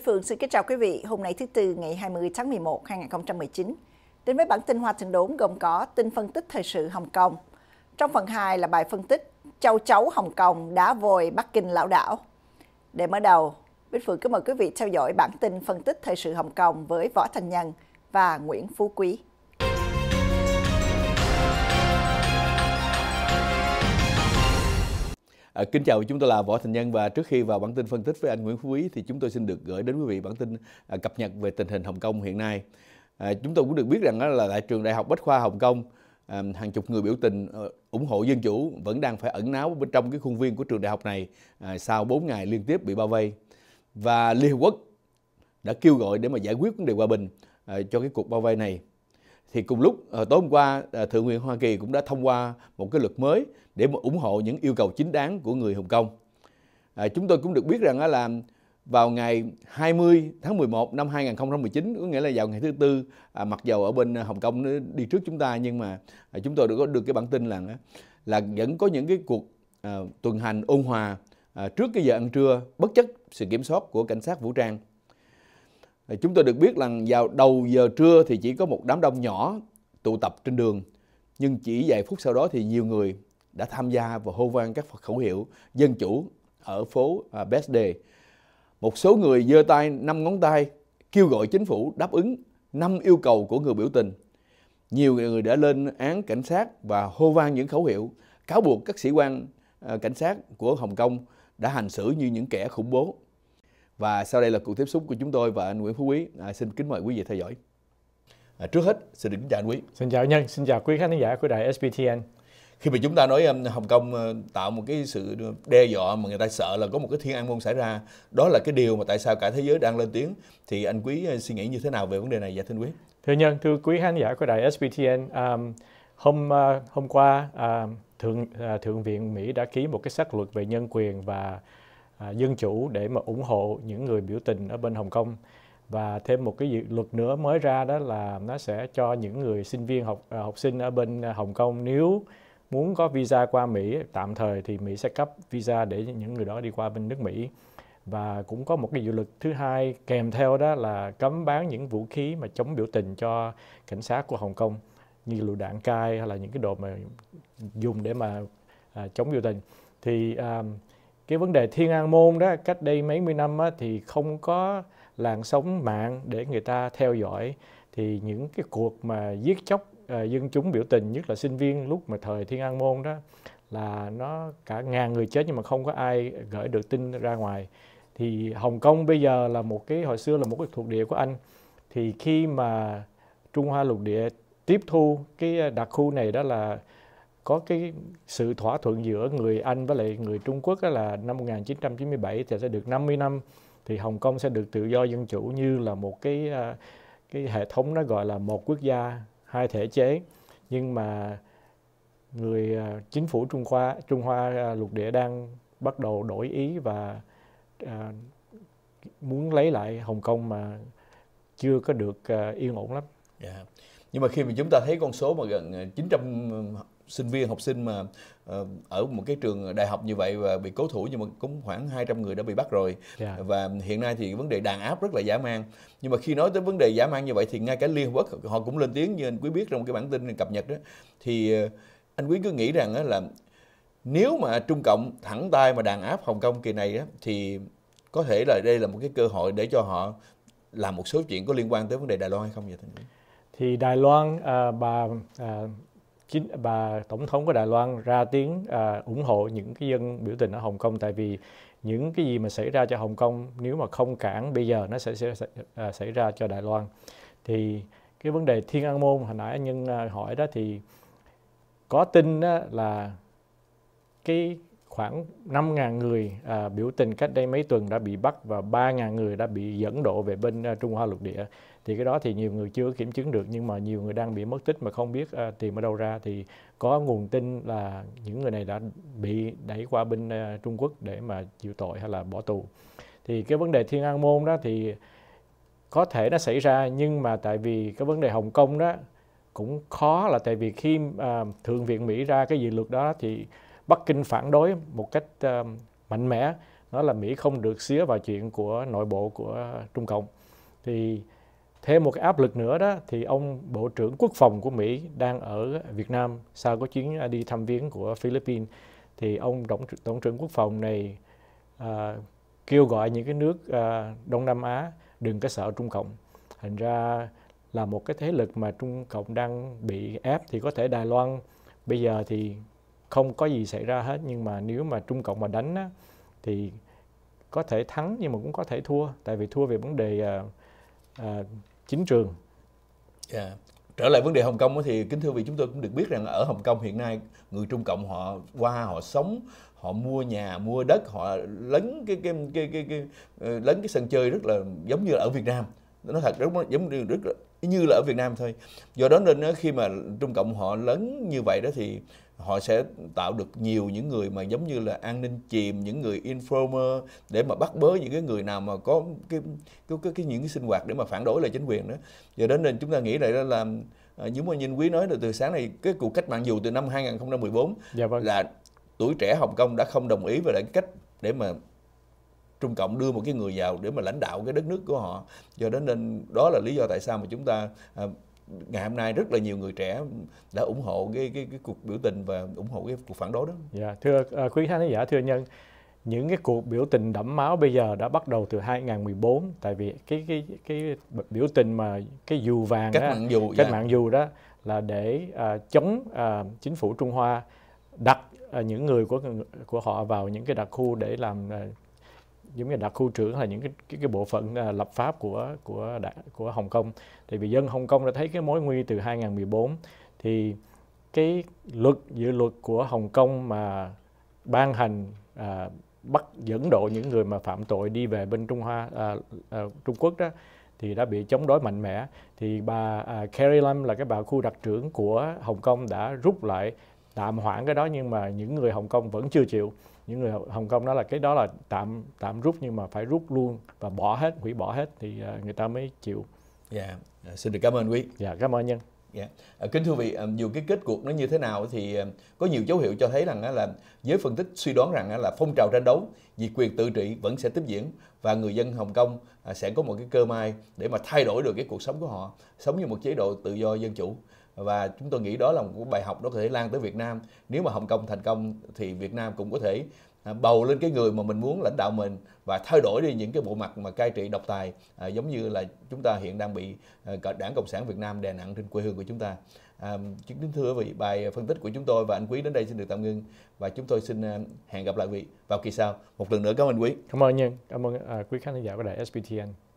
Bích Phượng xin kính chào quý vị. Hôm nay thứ Tư ngày 20 tháng 11, 2019. Đến với bản tin Hoa Thượng Đốn gồm có tin phân tích thời sự Hồng Kông. Trong phần 2 là bài phân tích Châu chấu Hồng Kông đã vội Bắc Kinh lão đảo. Để mở đầu, Bích Phượng kính mời quý vị theo dõi bản tin phân tích thời sự Hồng Kông với Võ Thành Nhân và Nguyễn Phú Quý. À, kính chào, chúng tôi là Võ Thành Nhân và trước khi vào bản tin phân tích với anh Nguyễn Phú Quý thì chúng tôi xin được gửi đến quý vị bản tin à, cập nhật về tình hình Hồng Kông hiện nay. À, chúng tôi cũng được biết rằng là tại trường Đại học Bách khoa Hồng Kông, à, hàng chục người biểu tình à, ủng hộ dân chủ vẫn đang phải ẩn náu bên trong cái khuôn viên của trường đại học này à, sau 4 ngày liên tiếp bị bao vây. Và Liên Hợp Quốc đã kêu gọi để mà giải quyết vấn đề hòa bình à, cho cái cuộc bao vây này thì cùng lúc ờ, tối hôm qua à, thượng viện Hoa Kỳ cũng đã thông qua một cái luật mới để mà ủng hộ những yêu cầu chính đáng của người Hồng Kông. À, chúng tôi cũng được biết rằng là vào ngày 20 tháng 11 năm 2019 có nghĩa là vào ngày thứ tư à, mặc dầu ở bên à, Hồng Kông đi trước chúng ta nhưng mà à, chúng tôi được được cái bản tin là là vẫn có những cái cuộc à, tuần hành ôn hòa à, trước cái giờ ăn trưa bất chấp sự kiểm soát của cảnh sát vũ trang. À, chúng tôi được biết là vào đầu giờ trưa thì chỉ có một đám đông nhỏ tụ tập trên đường nhưng chỉ vài phút sau đó thì nhiều người đã tham gia và hô vang các khẩu hiệu dân chủ ở phố à, Best Day. Một số người giơ tay năm ngón tay kêu gọi chính phủ đáp ứng năm yêu cầu của người biểu tình. Nhiều người đã lên án cảnh sát và hô vang những khẩu hiệu cáo buộc các sĩ quan à, cảnh sát của Hồng Kông đã hành xử như những kẻ khủng bố. Và sau đây là cuộc tiếp xúc của chúng tôi và anh Nguyễn Phú Quý. À, xin kính mời quý vị theo dõi. À, trước hết, xin được kính chào anh Quý. Xin chào Nhân, xin chào quý khán giả của đài SBTN khi mà chúng ta nói Hồng Kông ờ, tạo một cái sự đe dọa mà người ta sợ là có một cái thiên an môn xảy ra đó là cái điều mà tại sao cả thế giới đang lên tiếng thì anh quý ờ, suy nghĩ như thế nào về vấn đề này dạ thưa quý thưa nhân thưa quý khán giả của đài SBTN um, hôm uh, hôm qua uh, thượng uh, thượng viện Mỹ đã ký một cái sắc luật về nhân quyền và uh, dân chủ để mà ủng hộ những người biểu tình ở bên Hồng Kông và thêm một cái dự luật nữa mới ra đó là nó sẽ cho những người sinh viên học học sinh ở bên Hồng Kông nếu muốn có visa qua Mỹ tạm thời thì Mỹ sẽ cấp visa để những người đó đi qua bên nước Mỹ và cũng có một cái dự luật thứ hai kèm theo đó là cấm bán những vũ khí mà chống biểu tình cho cảnh sát của Hồng Kông như lựu đạn cai hay là những cái đồ mà dùng để mà à, chống biểu tình thì à, cái vấn đề thiên an môn đó cách đây mấy mươi năm á, thì không có làn sóng mạng để người ta theo dõi thì những cái cuộc mà giết chóc Ờ, dân chúng biểu tình nhất là sinh viên lúc mà thời Thiên An Môn đó là nó cả ngàn người chết nhưng mà không có ai gửi được tin ra ngoài thì Hồng Kông bây giờ là một cái hồi xưa là một cái thuộc địa của Anh thì khi mà Trung Hoa lục địa tiếp thu cái đặc khu này đó là có cái sự thỏa thuận giữa người Anh với lại người Trung Quốc đó là năm 1997 thì sẽ được 50 năm thì Hồng Kông sẽ được tự do dân chủ như là một cái à, cái hệ thống nó gọi là một quốc gia hai thể chế nhưng mà người à, chính phủ Trung Hoa Trung Hoa à, lục địa đang bắt đầu đổi ý và à, muốn lấy lại Hồng Kông mà chưa có được à, yên ổn lắm. Yeah. Dạ. Nhưng mà khi mà chúng ta thấy con số mà gần 900 à, sinh viên học sinh mà ờ, ở một cái trường đại học như vậy và bị cố thủ nhưng mà cũng khoảng 200 người đã bị bắt rồi yeah. Dạ. và hiện nay thì vấn đề đàn áp rất là dã man nhưng mà khi nói tới vấn đề dã man như vậy thì ngay cả liên hợp quốc họ cũng lên tiếng như anh quý biết trong cái bản tin cập nhật đó thì ờ, anh quý cứ nghĩ rằng là nếu mà trung cộng thẳng tay mà đàn áp hồng kông kỳ này đó, thì có thể là đây là một cái cơ hội để cho họ làm một số chuyện có liên quan tới vấn đề đài loan hay không vậy thì đài loan uh, bà uh, chính bà tổng thống của Đài Loan ra tiếng à, ủng hộ những cái dân biểu tình ở Hồng Kông tại vì những cái gì mà xảy ra cho Hồng Kông nếu mà không cản bây giờ nó sẽ, sẽ, sẽ à, xảy ra cho Đài Loan thì cái vấn đề Thiên An Môn hồi nãy anh Nhân à, hỏi đó thì có tin đó là cái khoảng 5.000 người à, biểu tình cách đây mấy tuần đã bị bắt và 3.000 người đã bị dẫn độ về bên à, Trung Hoa lục địa. Thì cái đó thì nhiều người chưa kiểm chứng được nhưng mà nhiều người đang bị mất tích mà không biết à, tìm ở đâu ra thì có nguồn tin là những người này đã bị đẩy qua bên à, Trung Quốc để mà chịu tội hay là bỏ tù. Thì cái vấn đề Thiên An Môn đó thì có thể nó xảy ra nhưng mà tại vì cái vấn đề Hồng Kông đó cũng khó là tại vì khi à, Thượng viện Mỹ ra cái dự luật đó thì Bắc Kinh phản đối một cách ờ, mạnh mẽ đó là Mỹ không được xía vào chuyện của nội bộ của Trung Cộng thì thêm một cái áp lực nữa đó thì ông bộ trưởng quốc phòng của Mỹ đang ở Việt Nam sau có chuyến đi thăm viếng của Philippines thì ông tổng, tổng trưởng quốc phòng này à, kêu gọi những cái nước à, Đông Nam Á đừng có sợ Trung Cộng thành ra là một cái thế lực mà Trung Cộng đang bị ép thì có thể Đài Loan bây giờ thì không có gì xảy ra hết nhưng mà nếu mà Trung Cộng mà đánh á, thì có thể thắng nhưng mà cũng có thể thua tại vì thua về vấn đề uh, uh, chính trường. Yeah. Dạ. Trở lại vấn đề Hồng Kông thì kính thưa vị chúng tôi cũng được biết rằng ở Hồng Kông hiện nay người Trung Cộng họ qua họ sống họ mua nhà mua đất họ lấn cái cái cái cái, cái ờ, lấn cái sân chơi rất là giống như là ở Việt Nam nó thật rất giống như rất là, như là ở Việt Nam thôi do đó nên khi mà Trung Cộng họ lớn như vậy đó thì họ sẽ tạo được nhiều những người mà giống như là an ninh chìm những người informer để mà bắt bớ những cái người nào mà có cái cái, cái, cái những cái sinh hoạt để mà phản đối lại chính quyền đó giờ đến nên chúng ta nghĩ lại đó là à, những mà nhìn quý nói là từ sáng này cái cuộc cách mạng dù từ năm 2014 dạ vâng. là tuổi trẻ Hồng Kông đã không đồng ý về cái cách để mà Trung Cộng đưa một cái người vào để mà lãnh đạo cái đất nước của họ do đó nên đó là lý do tại sao mà chúng ta à, ngày hôm nay rất là nhiều người trẻ đã ủng hộ cái cái, cái cuộc biểu tình và ủng hộ cái cuộc phản đối đó. Dạ, thưa uh, quý khán giả, thưa nhân, những cái cuộc biểu tình đẫm máu bây giờ đã bắt đầu từ 2014 tại vì cái cái cái, biểu tình mà cái dù vàng cách đó, mạng dù cách dạ. mạng dù đó là để uh, chống uh, chính phủ Trung Hoa đặt uh, những người của của họ vào những cái đặc khu để làm uh, giống như đặc khu trưởng là những cái, cái cái bộ phận à, lập pháp của của đã, của Hồng Kông thì vì dân Hồng Kông đã thấy cái mối nguy từ 2014 thì cái luật dự luật của Hồng Kông mà ban hành à, bắt dẫn độ những người mà phạm tội đi về bên Trung Hoa à, à, Trung Quốc đó thì đã bị chống đối mạnh mẽ thì bà à, Carrie Lam là cái bà khu đặc trưởng của Hồng Kông đã rút lại tạm hoãn cái đó nhưng mà những người Hồng Kông vẫn chưa chịu những người Hồng Kông đó là cái đó là tạm tạm rút nhưng mà phải rút luôn và bỏ hết hủy bỏ hết thì ờ, người ta mới chịu. Dạ, yeah. Ờ, xin được cảm ơn quý. Dạ, yeah, cảm ơn nhân. Dạ. Yeah. Ờ, kính thưa vị, dù cái kết cuộc nó như thế nào thì có nhiều dấu hiệu cho thấy rằng là giới phân tích suy đoán rằng là phong trào tranh đấu vì quyền tự trị vẫn sẽ tiếp diễn và người dân Hồng Kông sẽ có một cái cơ may để mà thay đổi được cái cuộc sống của họ, sống như một chế độ tự do dân chủ và chúng tôi nghĩ đó là một bài học đó có thể lan tới Việt Nam nếu mà Hồng Kông thành công thì Việt Nam cũng có thể à, bầu lên cái người mà mình muốn lãnh đạo mình và thay đổi đi những cái bộ mặt mà cai trị độc tài à, giống như là chúng ta hiện đang bị à, đảng cộng sản Việt Nam đè nặng trên quê hương của chúng ta. À, kính thưa quý vị, bài phân tích của chúng tôi và anh Quý đến đây xin được tạm ngưng và chúng tôi xin à, hẹn gặp lại quý vị vào kỳ sau. Một lần nữa cảm ơn quý. Cảm ơn nhân, cảm ơn à, quý khán giả của đài SBTN.